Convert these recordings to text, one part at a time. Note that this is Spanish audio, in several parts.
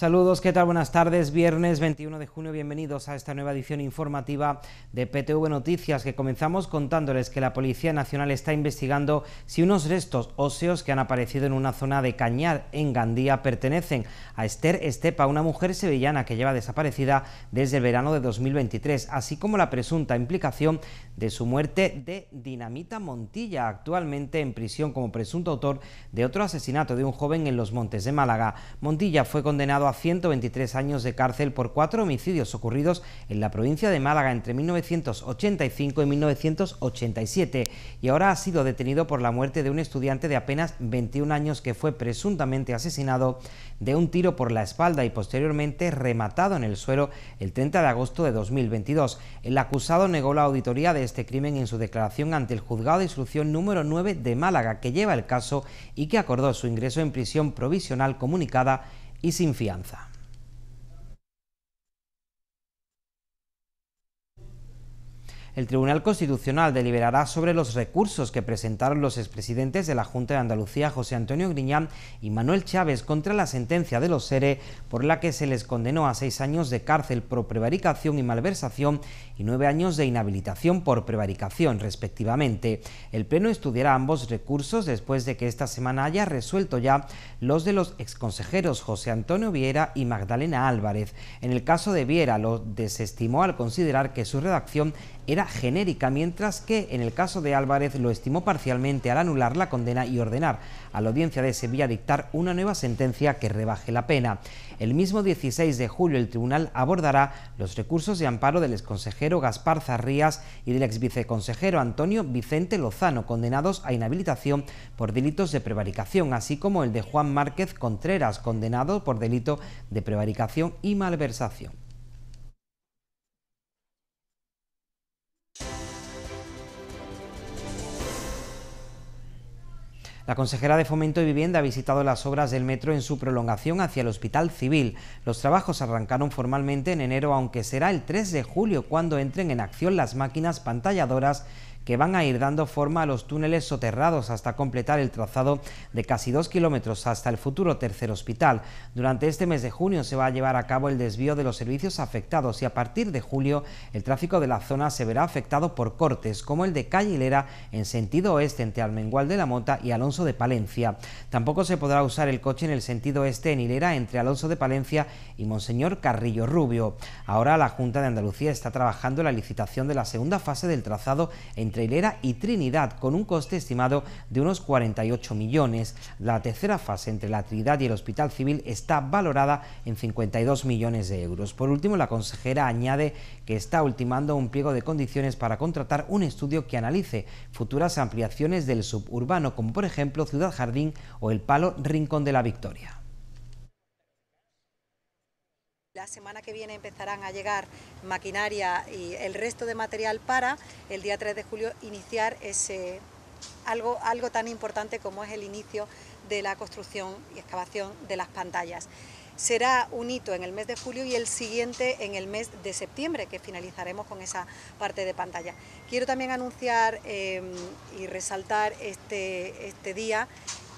Saludos, ¿qué tal? Buenas tardes, viernes 21 de junio, bienvenidos a esta nueva edición informativa de PTV Noticias que comenzamos contándoles que la Policía Nacional está investigando si unos restos óseos que han aparecido en una zona de Cañar, en Gandía, pertenecen a Esther Estepa, una mujer sevillana que lleva desaparecida desde el verano de 2023, así como la presunta implicación de su muerte de Dinamita Montilla, actualmente en prisión como presunto autor de otro asesinato de un joven en los Montes de Málaga. Montilla fue condenado a 123 años de cárcel por cuatro homicidios ocurridos en la provincia de Málaga entre 1985 y 1987 y ahora ha sido detenido por la muerte de un estudiante de apenas 21 años que fue presuntamente asesinado de un tiro por la espalda y posteriormente rematado en el suelo el 30 de agosto de 2022. El acusado negó la auditoría de este crimen en su declaración ante el juzgado de instrucción número 9 de Málaga, que lleva el caso y que acordó su ingreso en prisión provisional comunicada y sin fianza. el Tribunal Constitucional deliberará sobre los recursos que presentaron los expresidentes de la Junta de Andalucía, José Antonio Griñán y Manuel Chávez, contra la sentencia de los SERE, por la que se les condenó a seis años de cárcel por prevaricación y malversación y nueve años de inhabilitación por prevaricación, respectivamente. El Pleno estudiará ambos recursos después de que esta semana haya resuelto ya los de los exconsejeros José Antonio Viera y Magdalena Álvarez. En el caso de Viera, lo desestimó al considerar que su redacción era genérica, mientras que en el caso de Álvarez lo estimó parcialmente al anular la condena y ordenar a la audiencia de Sevilla dictar una nueva sentencia que rebaje la pena. El mismo 16 de julio el tribunal abordará los recursos de amparo del exconsejero Gaspar Zarrías y del exviceconsejero Antonio Vicente Lozano, condenados a inhabilitación por delitos de prevaricación, así como el de Juan Márquez Contreras, condenado por delito de prevaricación y malversación. La consejera de Fomento y Vivienda ha visitado las obras del metro en su prolongación hacia el Hospital Civil. Los trabajos arrancaron formalmente en enero, aunque será el 3 de julio cuando entren en acción las máquinas pantalladoras que van a ir dando forma a los túneles soterrados hasta completar el trazado de casi dos kilómetros hasta el futuro tercer hospital. Durante este mes de junio se va a llevar a cabo el desvío de los servicios afectados y a partir de julio el tráfico de la zona se verá afectado por cortes como el de Calle Hilera en sentido oeste entre Almengual de la Mota y Alonso de Palencia. Tampoco se podrá usar el coche en el sentido este en Hilera entre Alonso de Palencia y Monseñor Carrillo Rubio. Ahora la Junta de Andalucía está trabajando la licitación de la segunda fase del trazado en entre Hilera y Trinidad, con un coste estimado de unos 48 millones. La tercera fase entre la Trinidad y el Hospital Civil está valorada en 52 millones de euros. Por último, la consejera añade que está ultimando un pliego de condiciones para contratar un estudio que analice futuras ampliaciones del suburbano, como por ejemplo Ciudad Jardín o el Palo Rincón de la Victoria. La semana que viene empezarán a llegar maquinaria y el resto de material para el día 3 de julio iniciar ese algo, algo tan importante como es el inicio de la construcción y excavación de las pantallas. Será un hito en el mes de julio y el siguiente en el mes de septiembre, que finalizaremos con esa parte de pantalla. Quiero también anunciar eh, y resaltar este, este día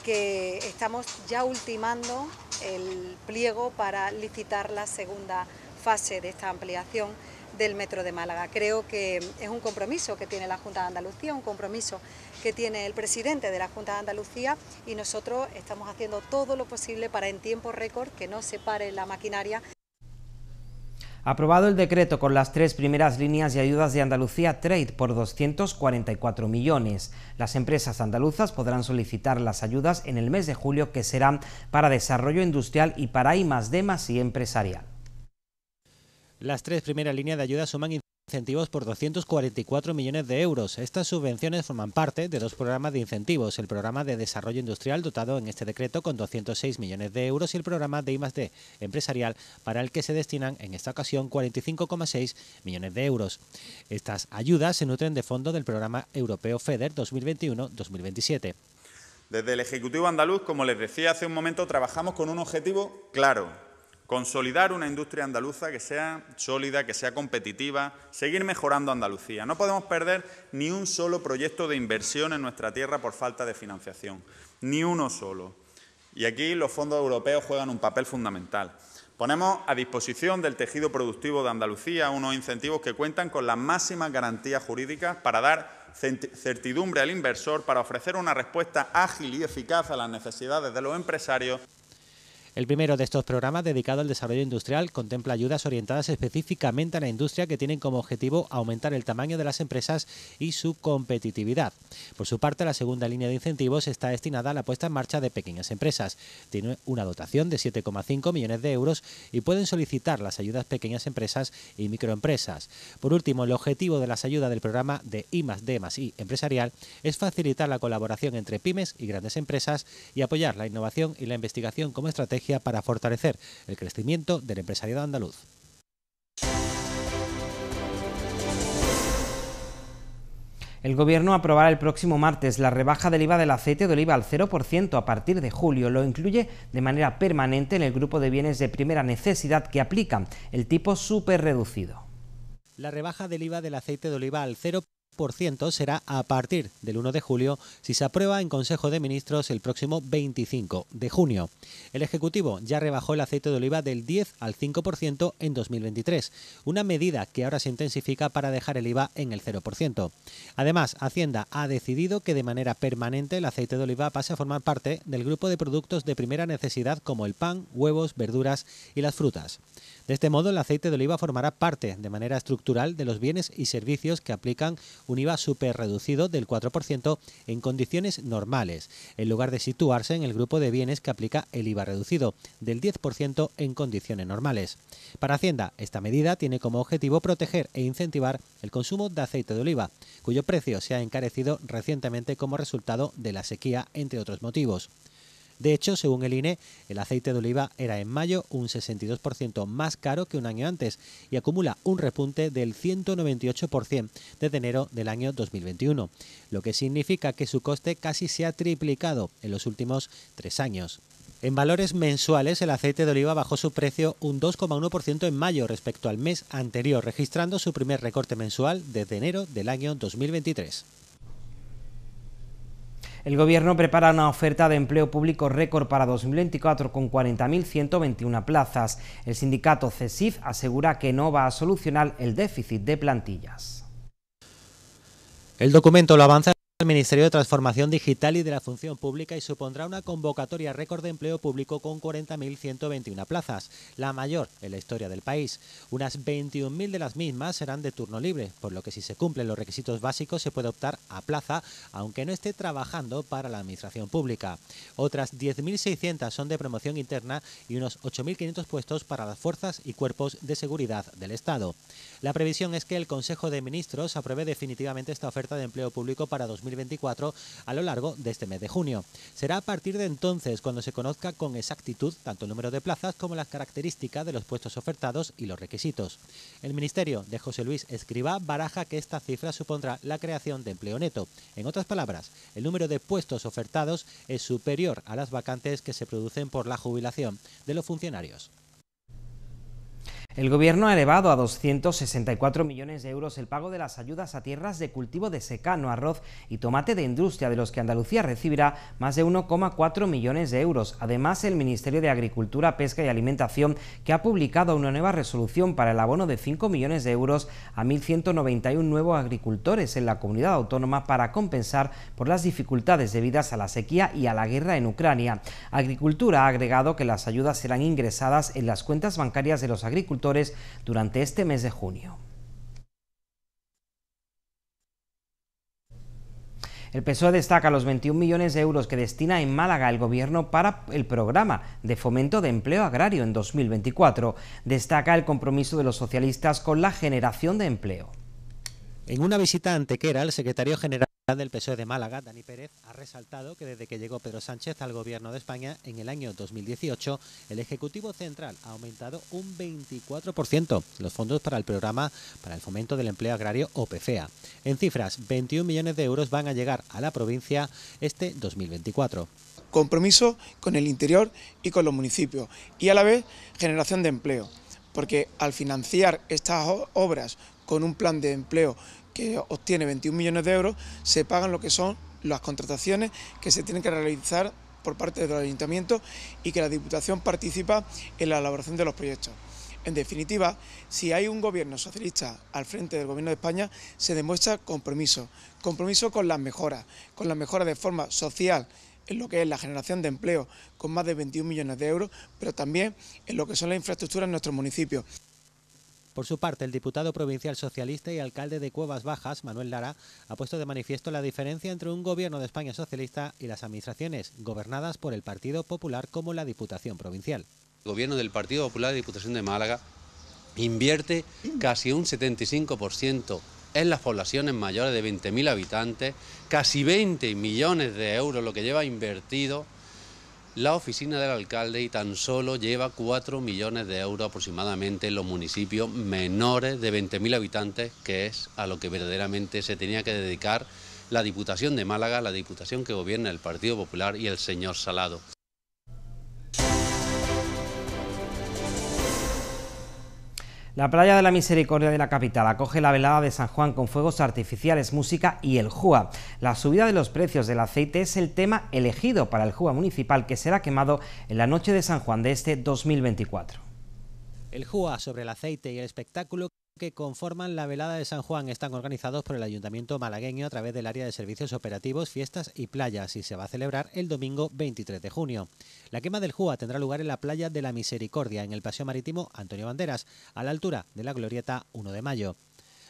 que estamos ya ultimando el pliego para licitar la segunda fase de esta ampliación del Metro de Málaga. Creo que es un compromiso que tiene la Junta de Andalucía, un compromiso que tiene el presidente de la Junta de Andalucía y nosotros estamos haciendo todo lo posible para en tiempo récord que no se pare la maquinaria. Aprobado el decreto con las tres primeras líneas de ayudas de Andalucía Trade por 244 millones. Las empresas andaluzas podrán solicitar las ayudas en el mes de julio que serán para desarrollo industrial y para y más y empresarial. Las tres primeras líneas de ayuda suman incentivos por 244 millones de euros. Estas subvenciones forman parte de dos programas de incentivos, el programa de desarrollo industrial dotado en este decreto con 206 millones de euros y el programa de I+D empresarial para el que se destinan en esta ocasión 45,6 millones de euros. Estas ayudas se nutren de fondos del programa europeo FEDER 2021-2027. Desde el Ejecutivo Andaluz, como les decía hace un momento, trabajamos con un objetivo claro, consolidar una industria andaluza que sea sólida, que sea competitiva, seguir mejorando Andalucía. No podemos perder ni un solo proyecto de inversión en nuestra tierra por falta de financiación, ni uno solo. Y aquí los fondos europeos juegan un papel fundamental. Ponemos a disposición del tejido productivo de Andalucía unos incentivos que cuentan con las máximas garantías jurídicas para dar certidumbre al inversor, para ofrecer una respuesta ágil y eficaz a las necesidades de los empresarios el primero de estos programas, dedicado al desarrollo industrial, contempla ayudas orientadas específicamente a la industria que tienen como objetivo aumentar el tamaño de las empresas y su competitividad. Por su parte, la segunda línea de incentivos está destinada a la puesta en marcha de pequeñas empresas. Tiene una dotación de 7,5 millones de euros y pueden solicitar las ayudas pequeñas empresas y microempresas. Por último, el objetivo de las ayudas del programa de I D I empresarial es facilitar la colaboración entre pymes y grandes empresas y apoyar la innovación y la investigación como estrategia para fortalecer el crecimiento del empresariado andaluz. El Gobierno aprobará el próximo martes la rebaja del IVA del aceite de oliva al 0% a partir de julio. Lo incluye de manera permanente en el grupo de bienes de primera necesidad que aplican el tipo superreducido. La rebaja del IVA del aceite de oliva al 0% será a partir del 1 de julio si se aprueba en Consejo de Ministros el próximo 25 de junio. El Ejecutivo ya rebajó el aceite de oliva del 10 al 5% en 2023, una medida que ahora se intensifica para dejar el IVA en el 0%. Además, Hacienda ha decidido que de manera permanente el aceite de oliva pase a formar parte del grupo de productos de primera necesidad como el pan, huevos, verduras y las frutas. De este modo, el aceite de oliva formará parte de manera estructural de los bienes y servicios que aplican un IVA superreducido reducido del 4% en condiciones normales, en lugar de situarse en el grupo de bienes que aplica el IVA reducido del 10% en condiciones normales. Para Hacienda, esta medida tiene como objetivo proteger e incentivar el consumo de aceite de oliva, cuyo precio se ha encarecido recientemente como resultado de la sequía, entre otros motivos. De hecho, según el INE, el aceite de oliva era en mayo un 62% más caro que un año antes y acumula un repunte del 198% de enero del año 2021, lo que significa que su coste casi se ha triplicado en los últimos tres años. En valores mensuales, el aceite de oliva bajó su precio un 2,1% en mayo respecto al mes anterior, registrando su primer recorte mensual desde enero del año 2023. El Gobierno prepara una oferta de empleo público récord para 2024 con 40.121 plazas. El sindicato CESIF asegura que no va a solucionar el déficit de plantillas. El documento lo avanza el Ministerio de Transformación Digital y de la Función Pública y supondrá una convocatoria récord de empleo público con 40.121 plazas, la mayor en la historia del país. Unas 21.000 de las mismas serán de turno libre, por lo que si se cumplen los requisitos básicos se puede optar a plaza, aunque no esté trabajando para la Administración Pública. Otras 10.600 son de promoción interna y unos 8.500 puestos para las fuerzas y cuerpos de seguridad del Estado. La previsión es que el Consejo de Ministros apruebe definitivamente esta oferta de empleo público para 2024 a lo largo de este mes de junio. Será a partir de entonces cuando se conozca con exactitud tanto el número de plazas como las características de los puestos ofertados y los requisitos. El Ministerio de José Luis Escribá baraja que esta cifra supondrá la creación de empleo neto. En otras palabras, el número de puestos ofertados es superior a las vacantes que se producen por la jubilación de los funcionarios. El Gobierno ha elevado a 264 millones de euros el pago de las ayudas a tierras de cultivo de secano, arroz y tomate de industria, de los que Andalucía recibirá más de 1,4 millones de euros. Además, el Ministerio de Agricultura, Pesca y Alimentación, que ha publicado una nueva resolución para el abono de 5 millones de euros a 1.191 nuevos agricultores en la comunidad autónoma para compensar por las dificultades debidas a la sequía y a la guerra en Ucrania. Agricultura ha agregado que las ayudas serán ingresadas en las cuentas bancarias de los agricultores durante este mes de junio. El PSOE destaca los 21 millones de euros que destina en Málaga el gobierno para el programa de fomento de empleo agrario en 2024. Destaca el compromiso de los socialistas con la generación de empleo. En una visita Antequera, el secretario general del PSOE de Málaga, Dani Pérez, ha resaltado que desde que llegó Pedro Sánchez al Gobierno de España en el año 2018, el Ejecutivo Central ha aumentado un 24% los fondos para el programa para el fomento del empleo agrario o En cifras, 21 millones de euros van a llegar a la provincia este 2024. Compromiso con el interior y con los municipios y a la vez generación de empleo, porque al financiar estas obras con un plan de empleo que obtiene 21 millones de euros, se pagan lo que son las contrataciones que se tienen que realizar por parte del ayuntamiento y que la Diputación participa en la elaboración de los proyectos. En definitiva, si hay un gobierno socialista al frente del gobierno de España, se demuestra compromiso, compromiso con las mejoras, con las mejoras de forma social en lo que es la generación de empleo con más de 21 millones de euros, pero también en lo que son las infraestructuras en nuestros municipios. Por su parte, el diputado provincial socialista y alcalde de Cuevas Bajas, Manuel Lara, ha puesto de manifiesto la diferencia entre un gobierno de España socialista y las administraciones gobernadas por el Partido Popular como la Diputación Provincial. El gobierno del Partido Popular y Diputación de Málaga invierte casi un 75% en las poblaciones mayores de 20.000 habitantes, casi 20 millones de euros lo que lleva invertido la oficina del alcalde y tan solo lleva 4 millones de euros aproximadamente en los municipios menores de 20.000 habitantes, que es a lo que verdaderamente se tenía que dedicar la Diputación de Málaga, la Diputación que gobierna el Partido Popular y el señor Salado. La playa de la Misericordia de la capital acoge la velada de San Juan con fuegos artificiales, música y el JUA. La subida de los precios del aceite es el tema elegido para el JUA municipal que será quemado en la noche de San Juan de este 2024. El JUA sobre el aceite y el espectáculo que conforman la velada de San Juan están organizados por el Ayuntamiento malagueño a través del área de servicios operativos, fiestas y playas y se va a celebrar el domingo 23 de junio. La quema del Júa tendrá lugar en la playa de la Misericordia, en el Paseo Marítimo Antonio Banderas, a la altura de la Glorieta 1 de mayo.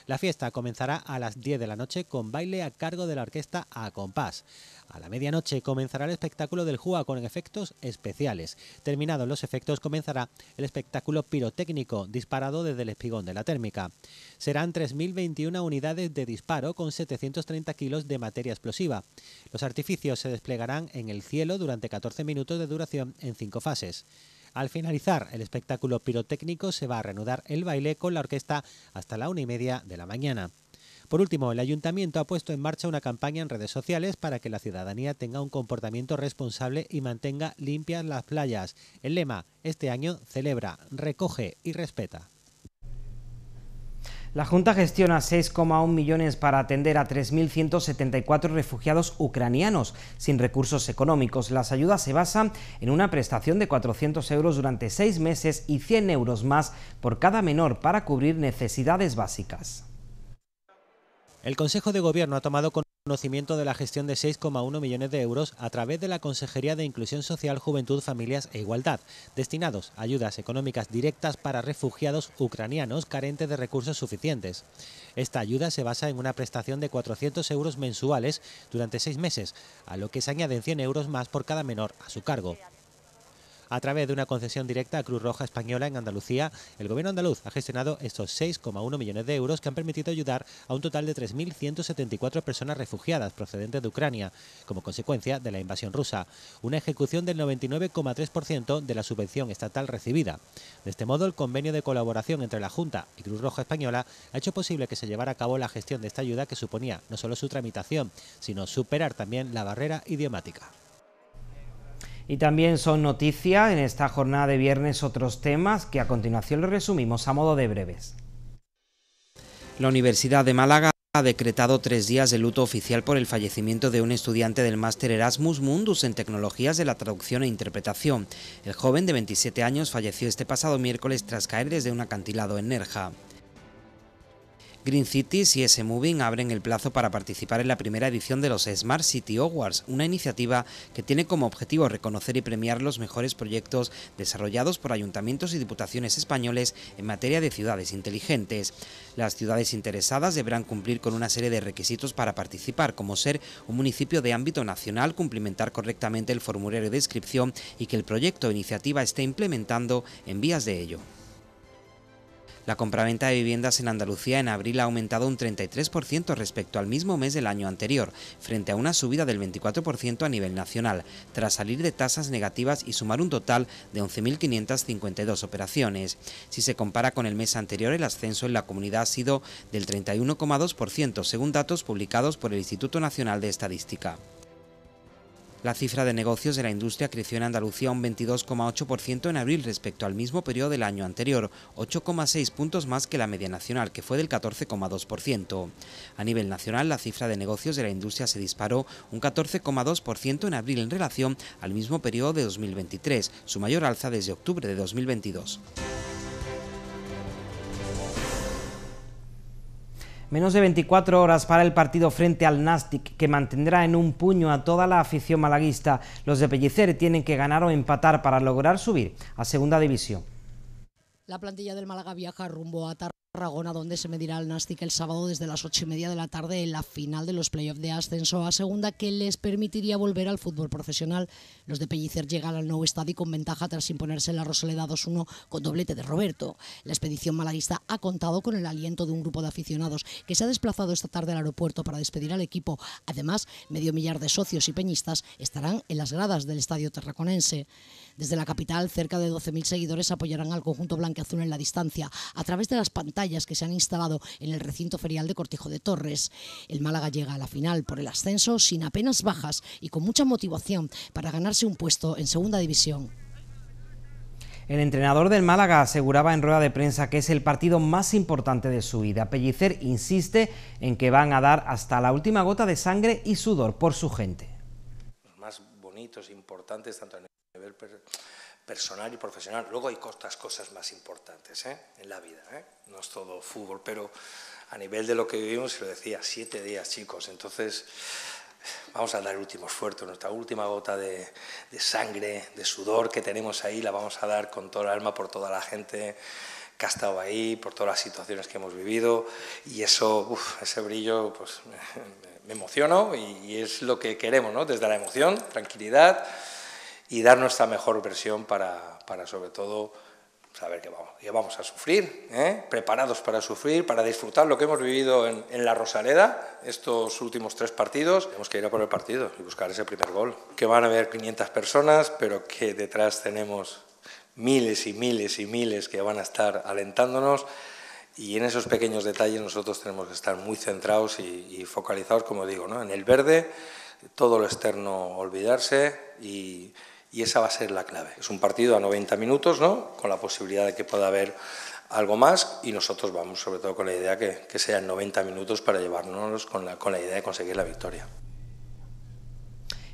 La fiesta comenzará a las 10 de la noche con baile a cargo de la orquesta A Compás. A la medianoche comenzará el espectáculo del Júa con efectos especiales. Terminados los efectos comenzará el espectáculo pirotécnico disparado desde el espigón de la térmica. Serán 3.021 unidades de disparo con 730 kilos de materia explosiva. Los artificios se desplegarán en el cielo durante 14 minutos de duración en cinco fases. Al finalizar el espectáculo pirotécnico se va a reanudar el baile con la orquesta hasta la una y media de la mañana. Por último, el ayuntamiento ha puesto en marcha una campaña en redes sociales para que la ciudadanía tenga un comportamiento responsable y mantenga limpias las playas. El lema este año celebra, recoge y respeta. La Junta gestiona 6,1 millones para atender a 3.174 refugiados ucranianos sin recursos económicos. Las ayudas se basan en una prestación de 400 euros durante seis meses y 100 euros más por cada menor para cubrir necesidades básicas. El Consejo de Gobierno ha tomado con conocimiento de la gestión de 6,1 millones de euros a través de la Consejería de Inclusión Social, Juventud, Familias e Igualdad, destinados a ayudas económicas directas para refugiados ucranianos carentes de recursos suficientes. Esta ayuda se basa en una prestación de 400 euros mensuales durante seis meses, a lo que se añaden 100 euros más por cada menor a su cargo. A través de una concesión directa a Cruz Roja Española en Andalucía, el gobierno andaluz ha gestionado estos 6,1 millones de euros que han permitido ayudar a un total de 3.174 personas refugiadas procedentes de Ucrania, como consecuencia de la invasión rusa, una ejecución del 99,3% de la subvención estatal recibida. De este modo, el convenio de colaboración entre la Junta y Cruz Roja Española ha hecho posible que se llevara a cabo la gestión de esta ayuda que suponía no solo su tramitación, sino superar también la barrera idiomática. Y también son noticia en esta jornada de viernes otros temas que a continuación los resumimos a modo de breves. La Universidad de Málaga ha decretado tres días de luto oficial por el fallecimiento de un estudiante del máster Erasmus Mundus en Tecnologías de la Traducción e Interpretación. El joven de 27 años falleció este pasado miércoles tras caer desde un acantilado en Nerja. Green Cities y S-Moving abren el plazo para participar en la primera edición de los Smart City Awards, una iniciativa que tiene como objetivo reconocer y premiar los mejores proyectos desarrollados por ayuntamientos y diputaciones españoles en materia de ciudades inteligentes. Las ciudades interesadas deberán cumplir con una serie de requisitos para participar, como ser un municipio de ámbito nacional, cumplimentar correctamente el formulario de inscripción y que el proyecto o iniciativa esté implementando en vías de ello. La compraventa de viviendas en Andalucía en abril ha aumentado un 33% respecto al mismo mes del año anterior, frente a una subida del 24% a nivel nacional, tras salir de tasas negativas y sumar un total de 11.552 operaciones. Si se compara con el mes anterior, el ascenso en la comunidad ha sido del 31,2%, según datos publicados por el Instituto Nacional de Estadística. La cifra de negocios de la industria creció en Andalucía un 22,8% en abril respecto al mismo periodo del año anterior, 8,6 puntos más que la media nacional, que fue del 14,2%. A nivel nacional, la cifra de negocios de la industria se disparó un 14,2% en abril en relación al mismo periodo de 2023, su mayor alza desde octubre de 2022. Menos de 24 horas para el partido frente al Nastic, que mantendrá en un puño a toda la afición malaguista. Los de Pellicer tienen que ganar o empatar para lograr subir a Segunda División. La plantilla del Málaga viaja rumbo a Tarragona, donde se medirá el Nastic el sábado desde las ocho y media de la tarde en la final de los playoffs de ascenso a segunda, que les permitiría volver al fútbol profesional. Los de Pellicer llegan al nuevo estadio con ventaja tras imponerse la Rosaleda 2-1 con doblete de Roberto. La expedición malaguista ha contado con el aliento de un grupo de aficionados que se ha desplazado esta tarde al aeropuerto para despedir al equipo. Además, medio millar de socios y peñistas estarán en las gradas del estadio terraconense. Desde la capital, cerca de 12.000 seguidores apoyarán al conjunto blanqueazul en la distancia a través de las pantallas que se han instalado en el recinto ferial de Cortijo de Torres. El Málaga llega a la final por el ascenso sin apenas bajas y con mucha motivación para ganarse un puesto en Segunda División. El entrenador del Málaga aseguraba en rueda de prensa que es el partido más importante de su vida. Pellicer insiste en que van a dar hasta la última gota de sangre y sudor por su gente. Los más bonitos, importantes, tanto personal y profesional. Luego hay otras cosas más importantes ¿eh? en la vida, ¿eh? no es todo fútbol, pero a nivel de lo que vivimos, se lo decía, siete días, chicos, entonces vamos a dar el último esfuerzo, nuestra última gota de, sangre, de sudor que tenemos ahí, la vamos a dar con todo el alma por toda la gente que ha estado ahí, por todas las situaciones que hemos vivido y eso, ese brillo, pues me emociono y, y, es lo que queremos, ¿no? Desde la emoción, tranquilidad, y dar nuestra mejor versión para, para sobre todo saber que vamos, vamos a sufrir, ¿eh? preparados para sufrir, para disfrutar lo que hemos vivido en, la Rosaleda estos últimos tres partidos. Tenemos que ir a por el partido y buscar ese primer gol. Que van a haber 500 personas, pero que detrás tenemos miles y miles y miles que van a estar alentándonos. Y en esos pequeños detalles nosotros tenemos que estar muy centrados y, y focalizados, como digo, ¿no? en el verde, todo lo externo olvidarse y y esa va a ser la clave. Es un partido a 90 minutos, ¿no? con la posibilidad de que pueda haber algo más y nosotros vamos sobre todo con la idea que, que sean 90 minutos para llevarnos con la idea de conseguir la victoria.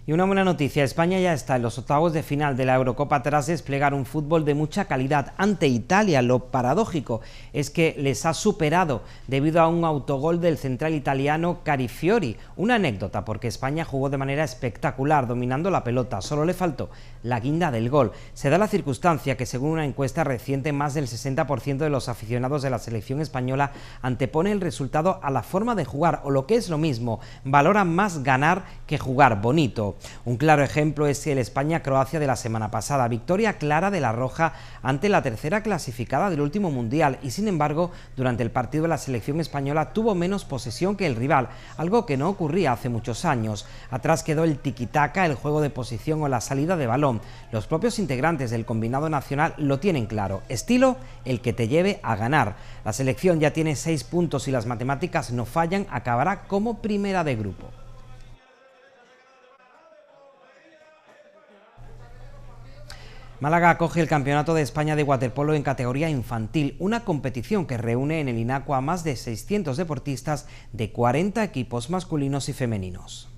Y una buena noticia, España ya está en los octavos de final de la Eurocopa tras desplegar un fútbol de mucha calidad ante Italia. Lo paradójico es que les ha superado debido a un autogol del central italiano Carifiori. Una anécdota porque España jugó de manera espectacular dominando la pelota, solo le faltó la guinda del gol. Se da la circunstancia que según una encuesta reciente más del 60% de los aficionados de la selección española antepone el resultado a la forma de jugar o lo que es lo mismo, valora más ganar que jugar bonito. Un claro ejemplo es el España-Croacia de la semana pasada, victoria clara de la Roja ante la tercera clasificada del último Mundial y sin embargo durante el partido la selección española tuvo menos posesión que el rival, algo que no ocurría hace muchos años. Atrás quedó el tiquitaca, el juego de posición o la salida de balón. Los propios integrantes del combinado nacional lo tienen claro, estilo el que te lleve a ganar. La selección ya tiene seis puntos y las matemáticas no fallan, acabará como primera de grupo. Málaga acoge el Campeonato de España de Waterpolo en categoría infantil, una competición que reúne en el Inacua a más de 600 deportistas de 40 equipos masculinos y femeninos.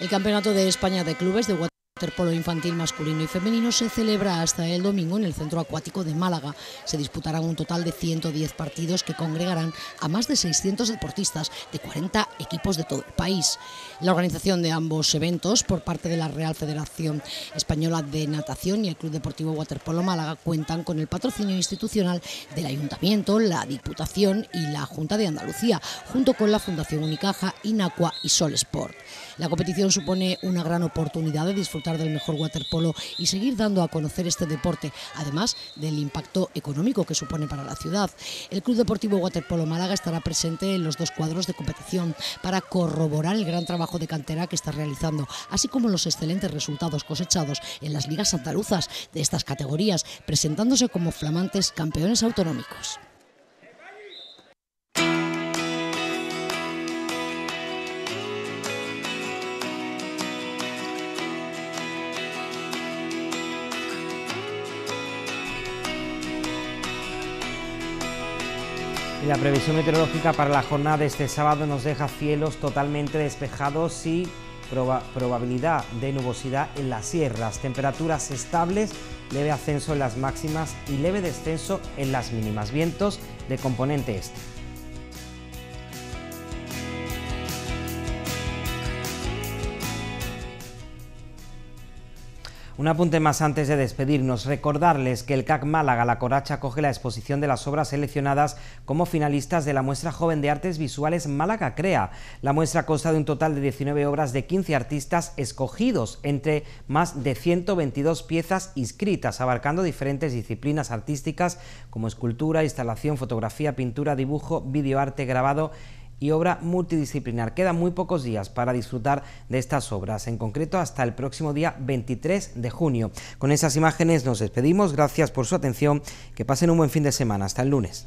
El Campeonato de España de Clubes de waterpolo infantil masculino y femenino se celebra hasta el domingo en el Centro Acuático de Málaga. Se disputarán un total de 110 partidos que congregarán a más de 600 deportistas de 40 equipos de todo el país. La organización de ambos eventos por parte de la Real Federación Española de Natación y el Club Deportivo Waterpolo Málaga cuentan con el patrocinio institucional del Ayuntamiento, la Diputación y la Junta de Andalucía, junto con la Fundación Unicaja, Inacua y Sol Sport. La competición supone una gran oportunidad de disfrutar del mejor waterpolo y seguir dando a conocer este deporte, además del impacto económico que supone para la ciudad. El Club Deportivo Waterpolo Málaga estará presente en los dos cuadros de competición para corroborar el gran trabajo de cantera que está realizando, así como los excelentes resultados cosechados en las ligas andaluzas de estas categorías, presentándose como flamantes campeones autonómicos. la previsión meteorológica para la jornada de este sábado nos deja cielos totalmente despejados y probabilidad de nubosidad en las sierras, temperaturas estables, leve ascenso en las máximas y leve descenso en las mínimas, vientos de componente este. Un apunte más antes de despedirnos, recordarles que el CAC Málaga La Coracha coge la exposición de las obras seleccionadas como finalistas de la muestra joven de artes visuales Málaga Crea. La muestra consta de un total de 19 obras de 15 artistas escogidos entre más de 122 piezas inscritas, abarcando diferentes disciplinas artísticas como escultura, instalación, fotografía, pintura, dibujo, videoarte, grabado y obra multidisciplinar. Quedan muy pocos días para disfrutar de estas obras, en concreto hasta el próximo día 23 de junio. Con esas imágenes nos despedimos, gracias por su atención, que pasen un buen fin de semana, hasta el lunes.